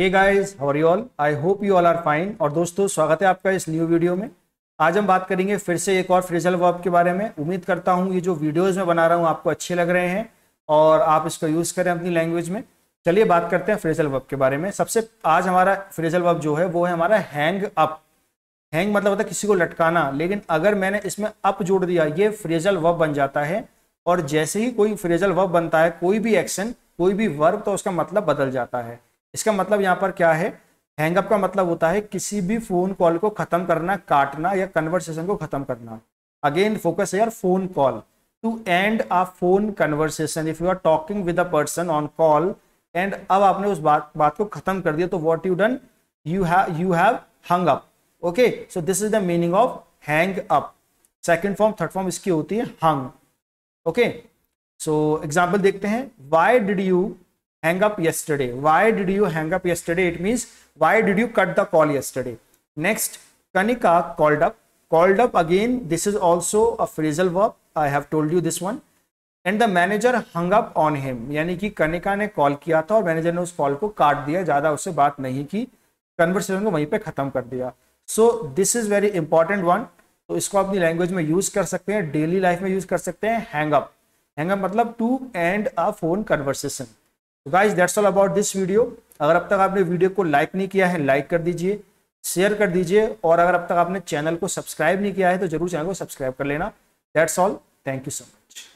hey guys how are you all I hope you all are fine और दोस्तों स्वागत है आपका इस न्यू वीडियो में आज हम बात करेंगे फिर से एक और फ्रेजल वर्ब के बारे में उम्मीद करता हूँ ये जो वीडियोस मैं बना रहा हूँ आपको अच्छे लग रहे हैं और आप इसका यूज़ करें अपनी लैंग्वेज में चलिए बात करते हैं फ्रेजल वर्ब के बारे में सबसे आज हमारा फ्रेजल वर्ब जो है वो है हमारा हैंग अप हैंग मतलब होता है किसी को लटकाना लेकिन अगर मैंने इसमें अप जोड़ दिया ये फ्रेजल वर्ब बन जाता है और जैसे ही कोई फ्रेजल वर्ब बनता है कोई भी एक्शन कोई भी वर्ब तो उसका मतलब बदल जाता है इसका मतलब यहाँ पर क्या है हैंगअप का मतलब होता है किसी भी फोन कॉल को खत्म करना काटना या कन्वर्सेशन को खत्म करना अगेन फोकस है यार phone call to end a phone conversation if you are talking with a person on call and अब आपने उस बात बात को खत्म कर दिया तो what you done you have you have hung up okay so this is the meaning of hang up second form third form इसकी होती है हंग ओके सो एग्जाम्पल देखते हैं why did you hang up yesterday why did you hang up yesterday it means why did you cut the call yesterday next kanika called up called up again this is also a phrasal verb i have told you this one and the manager hung up on him yani ki kanika ne call kiya tha aur manager ne us call ko kaat diya zyada usse baat nahi ki conversation ko wahi pe khatam kar diya so this is very important one तो इसको अपनी language में use कर सकते हैं daily life में use कर सकते हैं हैंग अप हैंग अप मतलब to end a phone conversation तो guys that's all about this video अगर अब तक आपने वीडियो को लाइक नहीं किया है लाइक कर दीजिए शेयर कर दीजिए और अगर अब तक आपने चैनल को सब्सक्राइब नहीं किया है तो जरूर चैनल को सब्सक्राइब कर लेना that's all thank you so much